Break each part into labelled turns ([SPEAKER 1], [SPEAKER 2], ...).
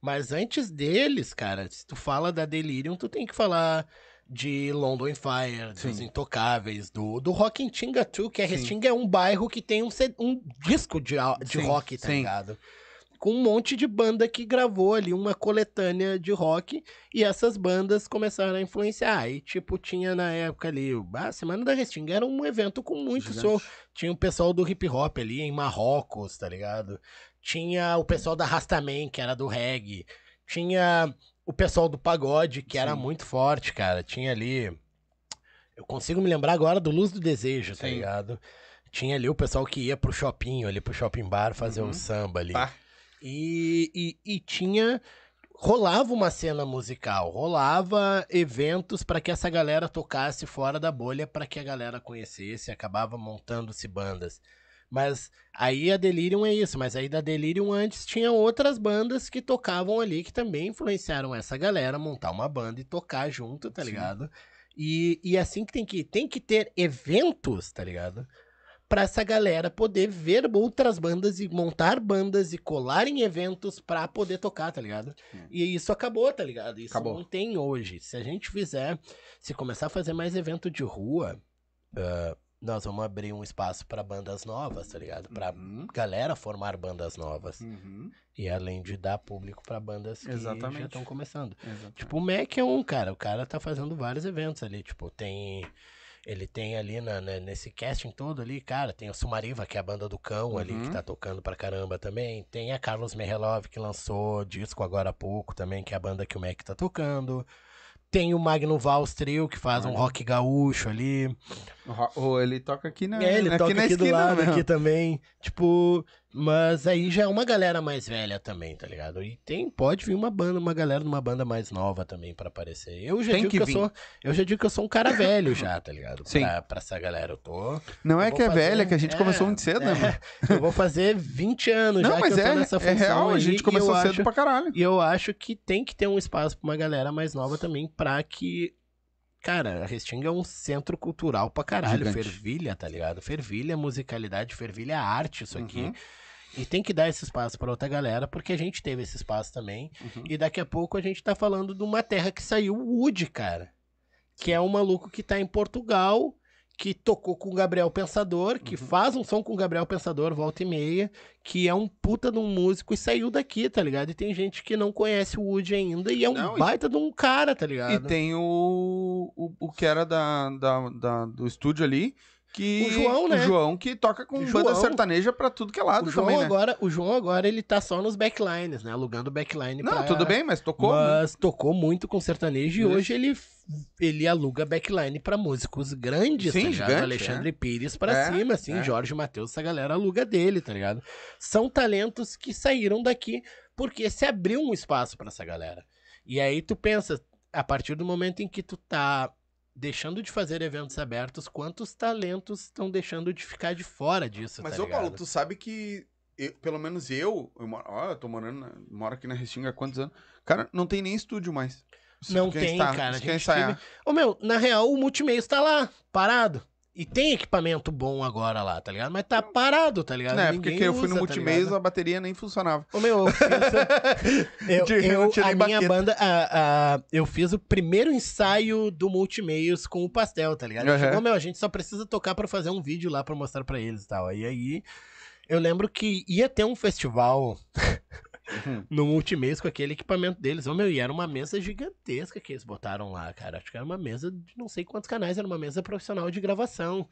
[SPEAKER 1] Mas antes deles, cara, se tu fala da Delirium, tu tem que falar de London Fire, Sim. dos Intocáveis, do, do Rock Tinga 2, que é Restinga é um bairro que tem um, um disco de, de Sim. rock, tá Sim. ligado? com um monte de banda que gravou ali uma coletânea de rock e essas bandas começaram a influenciar. E tipo, tinha na época ali, a ah, Semana da Restinga era um evento com muito show. Tinha o pessoal do hip hop ali em Marrocos, tá ligado? Tinha o pessoal da Rastaman, que era do reggae. Tinha o pessoal do pagode, que Sim. era muito forte, cara. Tinha ali. Eu consigo me lembrar agora do Luz do Desejo, tá Sim. tá ligado? Tinha ali o pessoal que ia pro shopping, ali pro shopping bar fazer uhum. o samba ali. Pá. E, e, e tinha. Rolava uma cena musical, rolava eventos para que essa galera tocasse fora da bolha, para que a galera conhecesse, acabava montando-se bandas. Mas aí a Delirium é isso. Mas aí da Delirium antes tinha outras bandas que tocavam ali que também influenciaram essa galera a montar uma banda e tocar junto, tá ligado? E, e é assim que tem que tem que ter eventos, tá ligado? para essa galera poder ver outras bandas e montar bandas e colar em eventos para poder tocar, tá ligado? E isso acabou, tá ligado? Isso acabou. não tem hoje. Se a gente fizer, se começar a fazer mais evento de rua, uh, nós vamos abrir um espaço para bandas novas, tá ligado? Para uhum. galera formar bandas novas. Uhum. E além de dar público para bandas que Exatamente. já estão começando. Exatamente. Tipo, o Mac é um cara, o cara tá fazendo vários eventos ali, tipo, tem ele tem ali na, né, nesse casting todo ali, cara, tem o Sumariva, que é a banda do cão uhum. ali, que uhum. tá tocando pra caramba também. Tem a Carlos Mehelov, que lançou disco agora há pouco também, que é a banda que o Mac tá tocando. Tem o Magno Valls que faz uhum. um rock gaúcho ali. Ou ele toca aqui na É, ele aqui toca aqui do lado, mesmo. aqui também. Tipo, mas aí já é uma galera mais velha também, tá ligado? E tem, pode vir uma banda, uma galera de uma banda mais nova também para aparecer. Eu já tem digo que, que eu sou, eu já digo que eu sou um cara velho já, tá ligado? Sim. Pra, pra essa galera eu tô. Não eu é que é velha, é que a gente é, começou muito cedo, né? É, eu vou fazer 20 anos Não, já mas que eu tô é, nessa é função. É real, aí, a gente começou cedo acho, pra caralho. E eu acho que tem que ter um espaço pra uma galera mais nova também, pra que Cara, a Restinga é um centro cultural pra caralho. Gigante. Fervilha, tá ligado? Fervilha é musicalidade, fervilha é arte, isso aqui. Uhum. E tem que dar esse espaço para outra galera, porque a gente teve esse espaço também. Uhum. E daqui a pouco a gente tá falando de uma terra que saiu Woody, cara. Que é um maluco que tá em Portugal que tocou com o Gabriel Pensador, que uhum. faz um som com o Gabriel Pensador, volta e meia, que é um puta de um músico e saiu daqui, tá ligado? E tem gente que não conhece o Woody ainda e é um não, baita e... de um cara, tá ligado? E tem o, o, o que era da, da, da, do estúdio ali, que, o João, né? O João que toca com João, banda sertaneja pra tudo que é lado o João também, né? agora, O João agora, ele tá só nos backlines, né? Alugando backline Não, pra... tudo bem, mas tocou... Mas tocou muito com sertanejo e hoje ele, ele aluga backline pra músicos grandes, Sim, tá ligado? Gigante, Alexandre é. Pires pra é, cima, assim, é. Jorge Matheus, essa galera aluga dele, tá ligado? São talentos que saíram daqui porque se abriu um espaço pra essa galera. E aí tu pensa, a partir do momento em que tu tá deixando de fazer eventos abertos, quantos talentos estão deixando de ficar de fora disso. Mas, tá ô ligado? Paulo, tu sabe que. Eu, pelo menos eu, eu, moro, ó, eu tô morando, moro aqui na Restinga há quantos anos? Cara, não tem nem estúdio mais. Se não tem, cara. A gente teve... Ô, meu, na real, o multimeio está lá, parado. E tem equipamento bom agora lá, tá ligado? Mas tá parado, tá ligado? Não, é, porque quando eu fui no tá multimeios, a bateria nem funcionava. Ô, meu, eu, fiz, eu, eu, eu a minha banda, a, a, eu fiz o primeiro ensaio do multimeios com o pastel, tá ligado? Uhum. Chegou, meu, a gente só precisa tocar para fazer um vídeo lá para mostrar para eles e tal. E aí, eu lembro que ia ter um festival Uhum. no multimês com aquele equipamento deles. Ô, meu, e era uma mesa gigantesca que eles botaram lá, cara. Acho que era uma mesa de não sei quantos canais, era uma mesa profissional de gravação.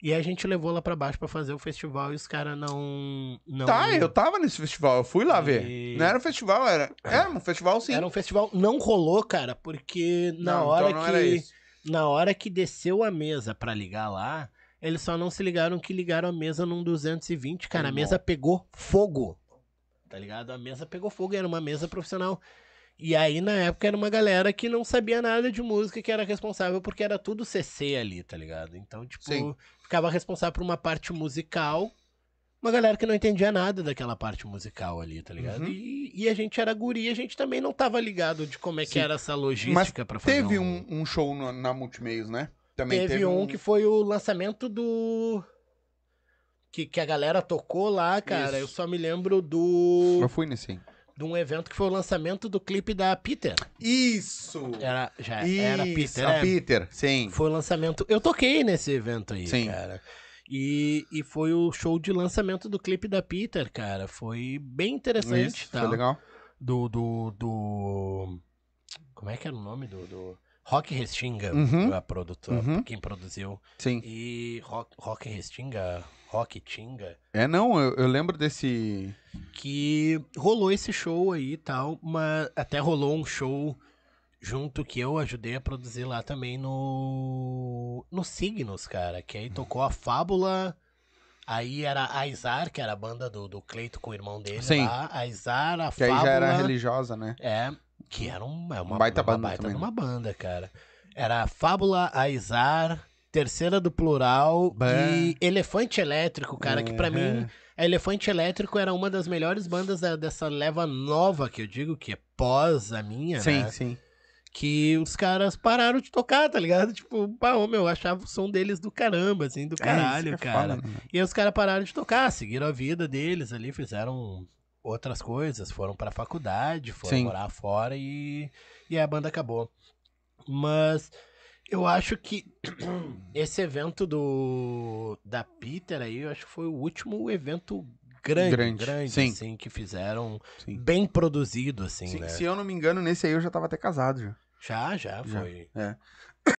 [SPEAKER 1] E a gente levou lá para baixo para fazer o festival e os caras não, não. Tá, eu tava nesse festival, eu fui lá e... ver. Não era um festival, era. Era um festival sim. Era um festival, não rolou, cara, porque na então não, hora então que. Na hora que desceu a mesa para ligar lá, eles só não se ligaram que ligaram a mesa num 220, cara. Irmão. A mesa pegou fogo tá ligado? A mesa pegou fogo, era uma mesa profissional. E aí, na época, era uma galera que não sabia nada de música, que era responsável, porque era tudo CC ali, tá ligado? Então, tipo, Sim. ficava responsável por uma parte musical, uma galera que não entendia nada daquela parte musical ali, tá ligado? Uhum. E, e, a gente era guri, a gente também não tava ligado de como é Sim. que era essa logística para fazer. Teve um, um show na Multimeios, né? Também teve, teve um, um que foi o lançamento do que, que a galera tocou lá, cara. Isso. Eu só me lembro do. Eu fui nesse. sim. De um evento que foi o lançamento do clipe da Peter. Isso! Era, já Isso, era Peter. A né? Peter, sim. Foi o lançamento. Eu toquei nesse evento aí, sim. cara. E, e foi o show de lançamento do clipe da Peter, cara. Foi bem interessante. tá? tal. Foi legal. Do, do, do. Como é que era o nome do... do... Rock Restinga, uhum. a produtora, uhum. quem produziu. Sim. E Rock, Rock Restinga, Rock Tinga. É, não, eu, eu, lembro desse. Que rolou esse show aí e tal, mas até rolou um show junto que eu ajudei a produzir lá também no. No Signos, cara. Que aí tocou a Fábula. Aí era a Aizar, que era a banda do, do Cleito com o irmão dele Sim. lá. A Aizar, a que Fábula. Que aí já era religiosa, né? É, que era um, é uma, baita uma, uma banda baita também, uma né? banda, cara. Era a Fábula, a Aizar, Terceira do plural e Elefante Elétrico, cara, que para é. mim Elefante Elétrico era uma das melhores bandas da, dessa leva nova que eu digo que é pós a minha, né? Sim, né? sim. Que os caras pararam de tocar, tá ligado? Tipo, pá, ô, meu, eu achava o som deles do caramba, assim, do é, caralho, é, cara. e aí os caras pararam de tocar, seguiram a vida deles ali, fizeram outras coisas, foram pra faculdade, foram sim. morar fora e, e a banda acabou. Mas eu acho que esse evento do da Peter aí, eu acho que foi o último evento
[SPEAKER 2] grande, grande, grande sim.
[SPEAKER 1] assim, que fizeram sim. bem produzido, assim, sim, né? Se eu não me engano, nesse aí eu já tava até casado, já. Já, já, foi. É.